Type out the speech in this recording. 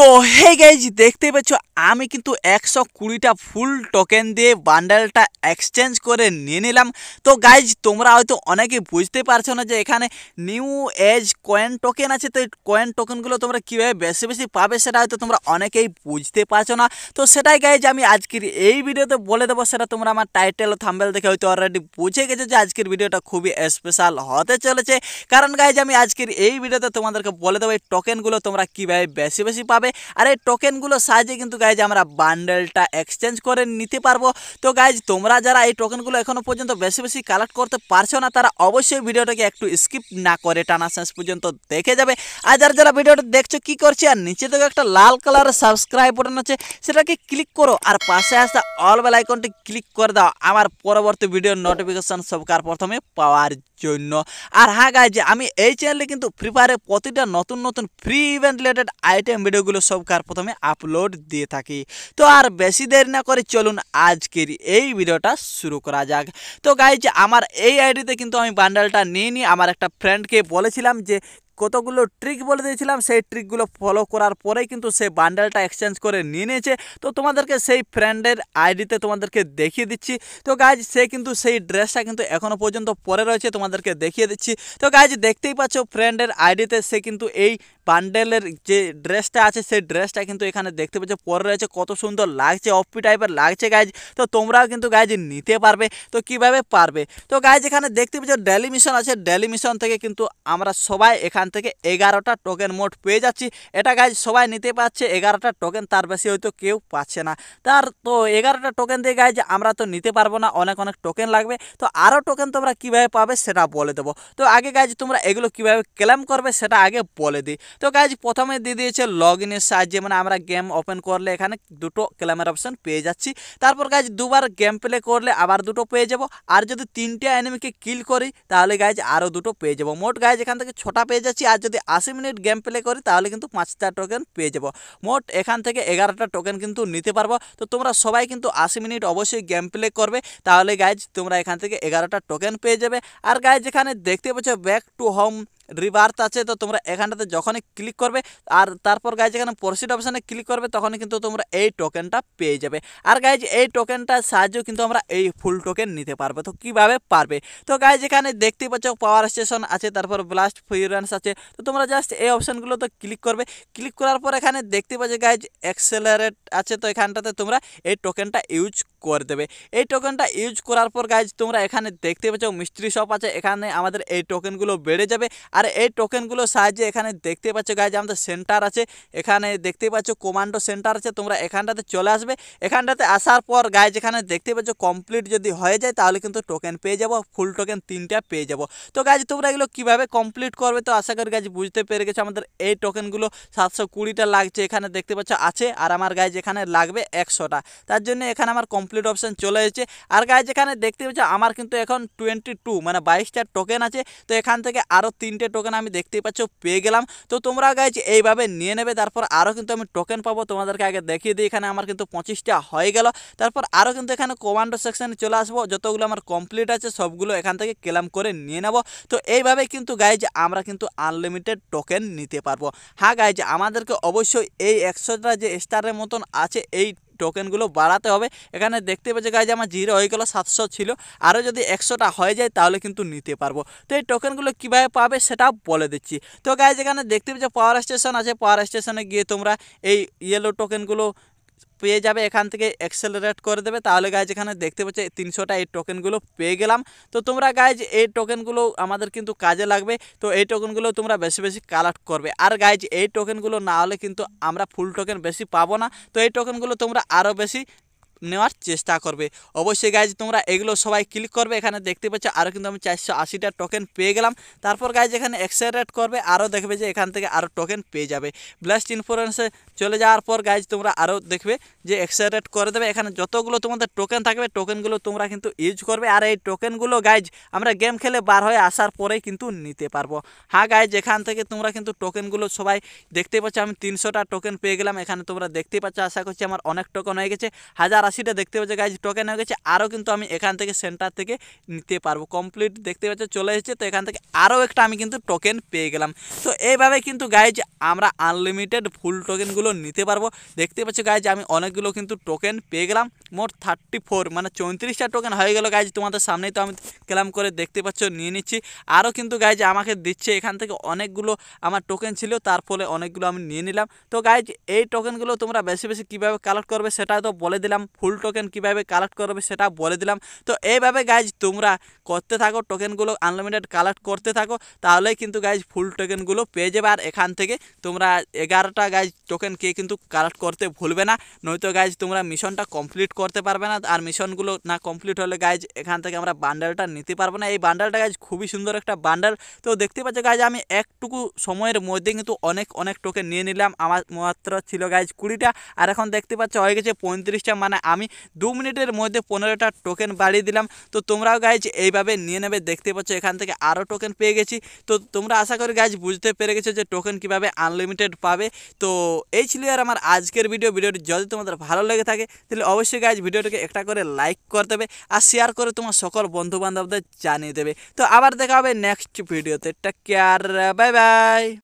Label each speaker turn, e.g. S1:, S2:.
S1: তো hey guys দেখতে পাচ্ছ আমি কিন্তু একশো কুড়িটা ফুল টোকেন দিয়ে বান্ডেলটা এক্সচেঞ্জ করে নিয়ে নিলাম তো গাইজ তোমরা হয়তো অনেকে বুঝতে পারছো না যে এখানে নিউ এজ কয়েন টোকেন আছে তো এই কয়েন টোকেনগুলো তোমরা কীভাবে বেশি বেশি পাবে সেটা হয়তো তোমরা অনেকেই বুঝতে পারছো না তো সেটাই গাইজ আমি আজকের এই ভিডিওতে বলে দেবো সেটা তোমরা আমার টাইটেল থাম্বেল দেখে হয়তো অলরেডি বুঝে গেছো যে আজকের ভিডিওটা খুবই স্পেশাল হতে চলেছে কারণ গাইজ আমি আজকের এই ভিডিওতে তোমাদেরকে বলে দেবো এই টোকেনগুলো তোমরা কীভাবে বেশি বেশি পাবে যাবে আর এই টোকেনগুলোর সাহায্যে কিন্তু গাইজ আমরা বান্ডেলটা এক্সচেঞ্জ করে নিতে পারবো তো গাইজ তোমরা যারা এই টোকেনগুলো এখনও পর্যন্ত বেশি বেশি কালেক্ট করতে পারছো না তারা অবশ্যই ভিডিওটাকে একটু স্কিপ না করে টানা শেষ পর্যন্ত দেখে যাবে আর যারা যারা ভিডিওটা দেখছো কি করছে আর নিচে থেকে একটা লাল কালারের সাবস্ক্রাইব বাটন আছে সেটাকে ক্লিক করো আর পাশে আসা অল বেল আইকনটি ক্লিক করে দাও আমার পরবর্তী ভিডিওর নোটিফিকেশান সবকার প্রথমে পাওয়ার জন্য আর হ্যাঁ গাইজ আমি এই চ্যানেলে কিন্তু ফ্রি ফায়ারে প্রতিটা নতুন নতুন ফ্রি ইভেন্ট রিলেটেড আইটেম ভিডিওগুলো ভিডিওগুলো সব কার প্রথমে আপলোড দিয়ে থাকি তো আর বেশি দেরি না করে চলুন আজকের এই ভিডিওটা শুরু করা যাক তো গাইজ আমার এই আইডিতে কিন্তু আমি বান্ডালটা নিয়ে নিই আমার একটা ফ্রেন্ডকে বলেছিলাম যে কতগুলো ট্রিক বলে দিয়েছিলাম সেই ট্রিকগুলো ফলো করার পরে কিন্তু সে বান্ডেলটা এক্সচেঞ্জ করে নিয়ে নিয়েছে তো তোমাদেরকে সেই ফ্রেন্ডের আইডিতে তোমাদেরকে দেখিয়ে দিচ্ছি তো গাইজ সে কিন্তু সেই ড্রেসটা কিন্তু এখনও পর্যন্ত পরে রয়েছে তোমাদেরকে দেখিয়ে দিচ্ছি তো গাইজ দেখতেই পাচ্ছ ফ্রেন্ডের আইডিতে সে কিন্তু এই পান্ডেলের যে ড্রেসটা আছে সেই ড্রেসটা কিন্তু এখানে দেখতে পাচ্ছ পরে রয়েছে কত সুন্দর লাগছে অফপি টাইপের লাগছে গাইজ তো তোমরাও কিন্তু গাইজ নিতে পারবে তো কিভাবে পারবে তো গাইজ এখানে দেখতে পাচ্ছ ডেলি মিশন আছে ডেলি মিশন থেকে কিন্তু আমরা সবাই এখান থেকে এগারোটা টোকেন মোট পেয়ে যাচ্ছি এটা গাইজ সবাই নিতে পারছে এগারোটা টোকেন তার বেশি হয়তো কেউ পাচ্ছে না তার তো এগারোটা টোকেন দিয়ে গাইজ আমরা তো নিতে পারবো না অনেক অনেক টোকেন লাগবে তো আরও টোকেন তোমরা কিভাবে পাবে সেটা বলে দেবো তো আগে গাইজ তোমরা এগুলো কিভাবে ক্লেম করবে সেটা আগে বলে দিই তো কাজ প্রথমে দিয়ে দিয়েছে লগ ইনের সাহায্যে মানে আমরা গেম ওপেন করলে এখানে দুটো ক্লামের অপশন পেয়ে যাচ্ছি তারপর গাছ দুবার গেম প্লে করলে আবার দুটো পেয়ে যাব আর যদি তিনটে অ্যানিমিকে কিল করি তাহলে গাইজ আরও দুটো পেয়ে যাব মোট গাইজ এখান থেকে ছটা পেয়ে যাচ্ছি আর যদি আশি মিনিট গেম প্লে করি তাহলে কিন্তু পাঁচটা টোকেন পেয়ে যাব মোট এখান থেকে এগারোটা টোকেন কিন্তু নিতে পারবো তো তোমরা সবাই কিন্তু আশি মিনিট অবশ্যই গেম প্লে করবে তাহলে গাইজ তোমরা এখান থেকে এগারোটা টোকেন পেয়ে যাবে আর গাইজ এখানে দেখতে পাচ্ছ ব্যাক টু হোম রিভার্স আছে তো তোমরা এখানটাতে যখনই ক্লিক করবে আর তারপর গাইজ এখানে প্রসিড অপশানে ক্লিক করবে তখন কিন্তু তোমরা এই টোকেনটা পেয়ে যাবে আর গাইজ এই টোকেনটার সাহায্যেও কিন্তু আমরা এই ফুল টোকেন নিতে পারবো তো কিভাবে পারবে তো গাইজ এখানে দেখতে পাচ্ছ পাওয়ার স্টেশন আছে তারপর ব্লাস্ট ফিউরেন্স আছে তো তোমরা জাস্ট এই অপশানগুলো তো ক্লিক করবে ক্লিক করার পর এখানে দেখতে পাচ্ছ গাইজ অ্যাক্সেলারেট আছে তো এখানটাতে তোমরা এই টোকেনটা ইউজ করে দেবে এই টোকেনটা ইউজ করার পর গাইজ তোমরা এখানে দেখতে পাচ্ছ মিস্ত্রি শপ আছে এখানে আমাদের এই টোকেনগুলো বেড়ে যাবে আর এই টোকেনগুলোর সাহায্যে এখানে দেখতে পাচ্ছ গাইজ আমাদের সেন্টার আছে এখানে দেখতে পাচ্ছ কমান্ডো সেন্টার আছে তোমরা এখানটাতে চলে আসবে এখানটাতে আসার পর গাইজ এখানে দেখতে পাচ্ছ কমপ্লিট যদি হয়ে যায় তাহলে কিন্তু টোকেন পেয়ে যাবো ফুল টোকেন তিনটা পেয়ে যাবো তো গাইজ তোমরা এগুলো কীভাবে কমপ্লিট করবে তো আশা করি গাছ বুঝতে পেরে গেছো আমাদের এই টোকেনগুলো সাতশো কুড়িটা লাগছে এখানে দেখতে পাচ্ছ আছে আর আমার গাইজ এখানে লাগবে একশোটা তার জন্য এখানে আমার কমপ্লিট কমপ্লিট অপশান চলে এসেছে আর গায়ে যেখানে দেখতে পাচ্ছি আমার কিন্তু এখন টোয়েন্টি টু মানে বাইশটা টোকেন আছে তো এখান থেকে আরও তিনটে টোকেন আমি দেখতে পাচ্ছ পেয়ে গেলাম তো তোমরা গাইজ এইভাবে নিয়ে নেবে তারপর আরও কিন্তু আমি টোকেন পাবো তোমাদেরকে আগে দেখিয়ে দিই এখানে আমার কিন্তু পঁচিশটা হয়ে গেল তারপর আরও কিন্তু এখানে কমান্ডো সেকশানে চলে আসবো যতগুলো আমার কমপ্লিট আছে সবগুলো এখান থেকে ক্লাম করে নিয়ে নেব তো এইভাবে কিন্তু গাইজ আমরা কিন্তু আনলিমিটেড টোকেন নিতে পারবো হ্যাঁ গাইজ আমাদেরকে অবশ্যই এই একশোটা যে স্টারের মতন আছে এই টোকেনগুলো বাড়াতে হবে এখানে দেখতে পাচ্ছি যে আমার জিরো হয়ে গেলো সাতশো ছিল আরও যদি একশোটা হয়ে যায় তাহলে কিন্তু নিতে পারবো তো এই টোকেনগুলো কীভাবে পাবে সেটা বলে দিচ্ছি তো গাই যেখানে দেখতে পাচ্ছি পাওয়ার স্টেশন আছে পাওয়ার স্টেশনে গিয়ে তোমরা এই ইয়েলো টোকেনগুলো পেয়ে যাবে এখান থেকে অ্যাক্সেলারেট করে দেবে তাহলে গাইজ এখানে দেখতে পাচ্ছে তিনশোটা এই টোকেনগুলো পেয়ে গেলাম তো তোমরা গাইজ এই টোকেনগুলো আমাদের কিন্তু কাজে লাগবে তো এই টোকেনগুলো তোমরা বেশি বেশি কালেক্ট করবে আর গাইজ এই টোকেনগুলো না হলে কিন্তু আমরা ফুল টোকেন বেশি পাবো না তো এই টোকেনগুলো তোমরা আরও বেশি নেওয়ার চেষ্টা করবে অবশ্যই গাইজ তোমরা এগুলো সবাই ক্লিক করবে এখানে দেখতে পাচ্ছ আরও কিন্তু আমি চারশো আশিটা টোকেন পেয়ে গেলাম তারপর গাইজ এখানে এক্সারেট করবে আরও দেখবে যে এখান থেকে আরও টোকেন পেয়ে যাবে ব্লাস্ট ইনফোরেন্সে চলে যাওয়ার পর গাইজ তোমরা আরও দেখবে যে এক্সারেট করে দেবে এখানে যতগুলো তোমাদের টোকেন থাকবে টোকেনগুলো তোমরা কিন্তু ইউজ করবে আর এই টোকেনগুলো গাইজ আমরা গেম খেলে বার হয়ে আসার পরেই কিন্তু নিতে পারবো হ্যাঁ গাইজ এখান থেকে তোমরা কিন্তু টোকেনগুলো সবাই দেখতে পাচ্ছ আমি তিনশোটা টোকেন পেয়ে গেলাম এখানে তোমরা দেখতে পাচ্ছ আশা করছি আমার অনেক টোকেন হয়ে গেছে হাজার আশিটা দেখতে পাচ্ছ গাইজ টোকেন হয়ে গেছে আরও কিন্তু আমি এখান থেকে সেন্টার থেকে নিতে পারবো কমপ্লিট দেখতে পাচ্ছ চলে এসেছে তো এখান থেকে আরও একটা আমি কিন্তু টোকেন পেয়ে গেলাম তো এইভাবে কিন্তু গাইজ আমরা আনলিমিটেড ফুল টোকেনগুলো নিতে পারবো দেখতে পাচ্ছ গাইজ আমি অনেকগুলো কিন্তু টোকেন পেয়ে গেলাম মোট থার্টি ফোর মানে চৌত্রিশটা টোকেন হয়ে গেল গাইজ তোমাদের সামনেই তো আমি ক্লাম করে দেখতে পাচ্ছ নিয়ে নিচ্ছি আরও কিন্তু গাইজ আমাকে দিচ্ছে এখান থেকে অনেকগুলো আমার টোকেন ছিল তার ফলে অনেকগুলো আমি নিয়ে নিলাম তো গাইজ এই টোকেনগুলো তোমরা বেশি বেশি কীভাবে কালেক্ট করবে সেটাই তো বলে দিলাম ফুল টোকেন কীভাবে কালেক্ট করবে সেটা বলে দিলাম তো এইভাবে গাইজ তোমরা করতে থাকো টোকেনগুলো আনলিমিটেড কালেক্ট করতে থাকো তাহলেই কিন্তু গাইজ ফুল টোকেনগুলো পেয়ে যাবে আর এখান থেকে তোমরা এগারোটা গাইজ টোকেন কে কিন্তু কালেক্ট করতে ভুলবে না নয়তো গাইজ তোমরা মিশনটা কমপ্লিট করতে পারবে না আর মিশনগুলো না কমপ্লিট হলে গাইজ এখান থেকে আমরা বান্ডালটা নিতে পারবো না এই বান্ডালটা গাইজ খুবই সুন্দর একটা বান্ডাল তো দেখতে পাচ্ছ গাইজ আমি একটুকু সময়ের মধ্যে কিন্তু অনেক অনেক টোকেন নিয়ে নিলাম আমার মাত্র ছিল গাইজ কুড়িটা আর এখন দেখতে পাচ্ছ হয়ে গেছে পঁয়ত্রিশটা মানে আমি দু মিনিটের মধ্যে পনেরোটা টোকেন বাড়িয়ে দিলাম তো তোমরাও গাইজ এইভাবে নিয়ে নেবে দেখতে পাচ্ছ এখান থেকে আরও টোকেন পেয়ে গেছি তো তোমরা আশা করি গাইজ বুঝতে পেরে গেছো যে টোকেন কীভাবে আনলিমিটেড পাবে তো এই ছিল আর আমার আজকের ভিডিও ভিডিওটি যদি তোমাদের ভালো লেগে থাকে তাহলে অবশ্যই গাইজ ভিডিওটিকে একটা করে লাইক করে দেবে আর শেয়ার করে তোমার সকল বন্ধুবান্ধবদের জানিয়ে দেবে তো আবার দেখা হবে নেক্সট ভিডিওতে টেক কেয়ার বাই বাই